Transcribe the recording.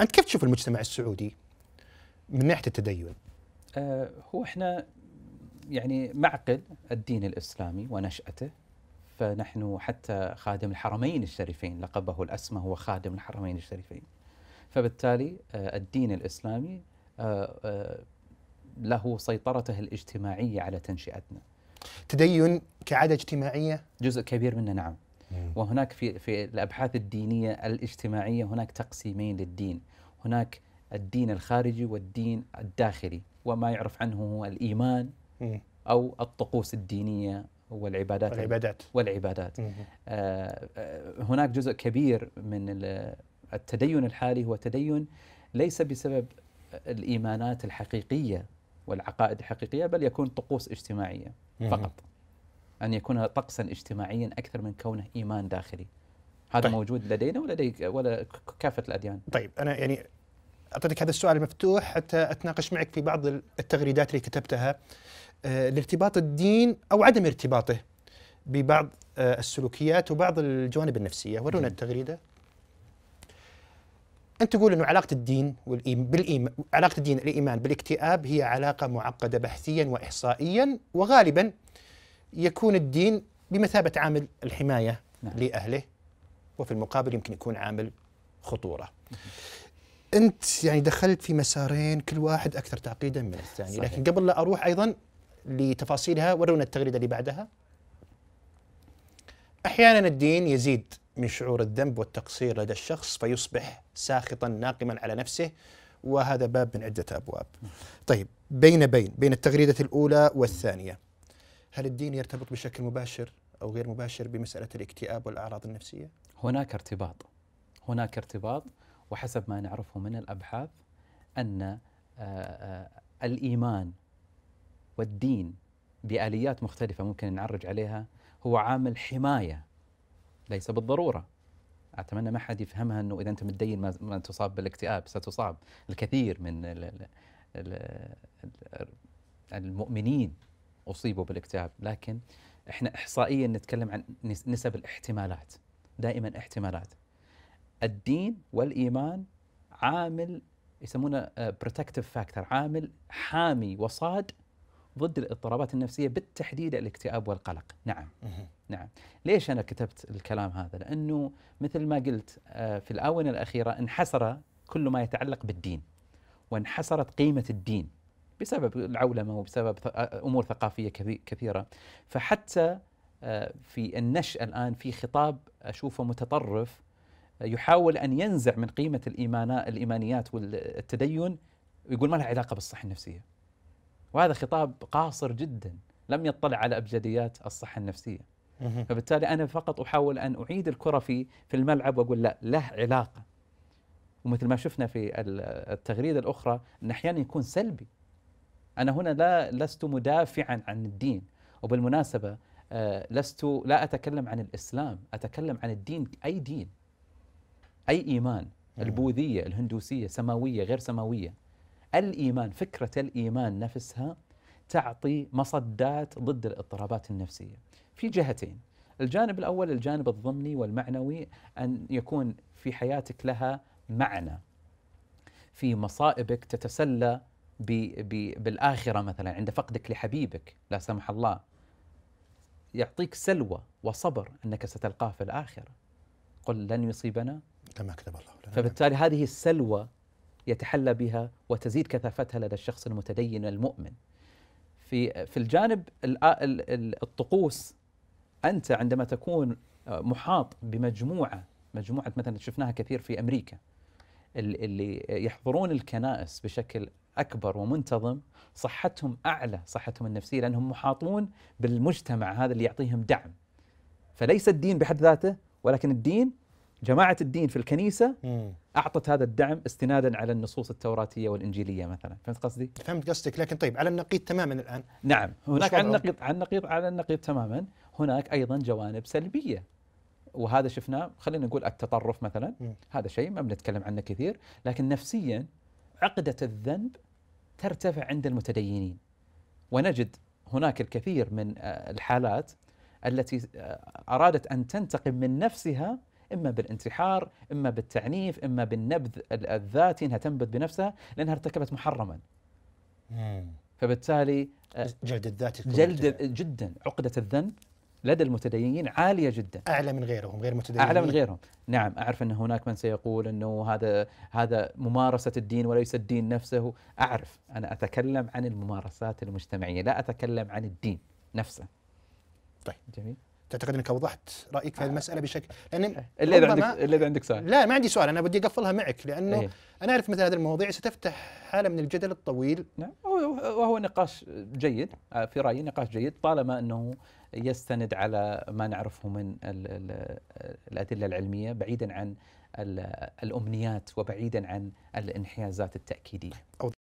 انت كيف تشوف المجتمع السعودي من ناحيه التدين؟ آه هو احنا يعني معقل الدين الاسلامي ونشاته فنحن حتى خادم الحرمين الشريفين لقبه الاسمى هو خادم الحرمين الشريفين فبالتالي آه، الدين الاسلامي آه، آه، له سيطرته الاجتماعيه على تنشئتنا تدين كعاده اجتماعيه جزء كبير منه نعم وهناك في في الابحاث الدينيه الاجتماعيه هناك تقسيمين للدين هناك الدين الخارجي والدين الداخلي وما يعرف عنه هو الإيمان أو الطقوس الدينية والعبادات والعبادات والعبادات آه، آه، هناك جزء كبير من التدين الحالي هو تدين ليس بسبب الإيمانات الحقيقية والعقائد الحقيقية بل يكون طقوس اجتماعية فقط أن يكون طقسا اجتماعيا أكثر من كونه إيمان داخلي هذا طيب. موجود لدينا ولدي ولا كافه الاديان طيب انا يعني اعطيتك هذا السؤال مفتوح حتى اتناقش معك في بعض التغريدات اللي كتبتها آه، لارتباط الدين او عدم ارتباطه ببعض آه، السلوكيات وبعض الجوانب النفسيه ورونا التغريده أنت تقول أنه علاقة الدين بالايمان علاقة الدين الإيمان بالاكتئاب هي علاقة معقدة بحثيا وإحصائيا وغالبا يكون الدين بمثابة عامل الحماية نعم. لأهله وفي المقابل يمكن يكون عامل خطوره انت يعني دخلت في مسارين كل واحد اكثر تعقيدا من الثاني صحيح. لكن قبل لا اروح ايضا لتفاصيلها ورونا التغريده اللي بعدها احيانا الدين يزيد من شعور الذنب والتقصير لدى الشخص فيصبح ساخطا ناقما على نفسه وهذا باب من عده ابواب طيب بين بين بين التغريده الاولى والثانيه هل الدين يرتبط بشكل مباشر او غير مباشر بمساله الاكتئاب والاعراض النفسيه هناك ارتباط هناك ارتباط وحسب ما نعرفه من الابحاث ان آه، آه، الايمان والدين باليات مختلفه ممكن نعرج عليها هو عامل حمايه ليس بالضروره اتمنى ما حد يفهمها انه اذا انت متدين ما تصاب بالاكتئاب ستصاب الكثير من المؤمنين اصيبوا بالاكتئاب لكن احنا احصائيا نتكلم عن نسب الاحتمالات دائما احتمالات الدين والايمان عامل يسمونه بروتكتيف آه، فاكتور عامل حامي وصاد ضد الاضطرابات النفسيه بالتحديد الاكتئاب والقلق نعم نعم ليش انا كتبت الكلام هذا لانه مثل ما قلت آه، في الاونه الاخيره انحسر كل ما يتعلق بالدين وانحسرت قيمه الدين بسبب العولمه وبسبب آه، امور ثقافيه كثيره فحتى آه، في النشأة الآن في خطاب أشوفه متطرف آه، يحاول أن ينزع من قيمة الإيمانيات والتدين ويقول ما لها علاقة بالصحة النفسية وهذا خطاب قاصر جدا لم يطلع على أبجديات الصحة النفسية فبالتالي أنا فقط أحاول أن أعيد الكرة في في الملعب وأقول لا له علاقة ومثل ما شفنا في التغريدة الأخرى أن أحيانا يكون سلبي أنا هنا لا لست مدافعا عن الدين وبالمناسبة آه، لست لا أتكلم عن الإسلام أتكلم عن الدين أي دين أي إيمان البوذية الهندوسية سماوية غير سماوية الإيمان فكرة الإيمان نفسها تعطي مصدات ضد الاضطرابات النفسية في جهتين الجانب الأول الجانب الضمني والمعنوي أن يكون في حياتك لها معنى في مصائبك تتسلى بالآخرة مثلا عند فقدك لحبيبك لا سمح الله يعطيك سلوى وصبر أنك ستلقاه في الآخرة قل لن يصيبنا كما كتب الله لنا فبالتالي هذه السلوى يتحلى بها وتزيد كثافتها لدى الشخص المتدين المؤمن في في الجانب الطقوس انت عندما تكون محاط بمجموعه مجموعه مثلا شفناها كثير في امريكا اللي يحضرون الكنائس بشكل اكبر ومنتظم صحتهم اعلى صحتهم النفسيه لانهم محاطون بالمجتمع هذا اللي يعطيهم دعم. فليس الدين بحد ذاته ولكن الدين جماعه الدين في الكنيسه اعطت هذا الدعم استنادا على النصوص التوراتيه والانجيليه مثلا، فهمت قصدي؟ فهمت قصدك لكن طيب على النقيض تماما الان نعم هناك على النقيض على النقيض على النقيض تماما هناك ايضا جوانب سلبيه وهذا شفناه خلينا نقول التطرف مثلا م. هذا شيء ما بنتكلم عنه كثير لكن نفسيا عقده الذنب ترتفع عند المتدينين ونجد هناك الكثير من آه، الحالات التي آه، أرادت أن تنتقم من نفسها إما بالانتحار إما بالتعنيف إما بالنبذ الذاتي أنها تنبذ بنفسها لأنها ارتكبت محرما فبالتالي آه، جلد الذات جلد جدا عقدة الذنب لدى المتدينين عالية جدا أعلى من غيرهم غير المتدينين أعلى من غيرهم نعم أعرف أن هناك من سيقول أنه هذا هذا ممارسة الدين وليس الدين نفسه أعرف أنا أتكلم عن الممارسات المجتمعية لا أتكلم عن الدين نفسه طيب جميل تعتقد انك اوضحت رايك في هذه آه. المساله بشكل لان الا اذا عندك الا اذا عندك سؤال لا ما عندي سؤال انا بدي اقفلها معك لانه أيه. انا اعرف مثل هذه المواضيع ستفتح حاله من الجدل الطويل نعم وهو نقاش جيد آه، في رايي نقاش جيد طالما انه يستند على ما نعرفه من الادله العلميه بعيدا عن الامنيات وبعيدا عن الانحيازات التاكيديه.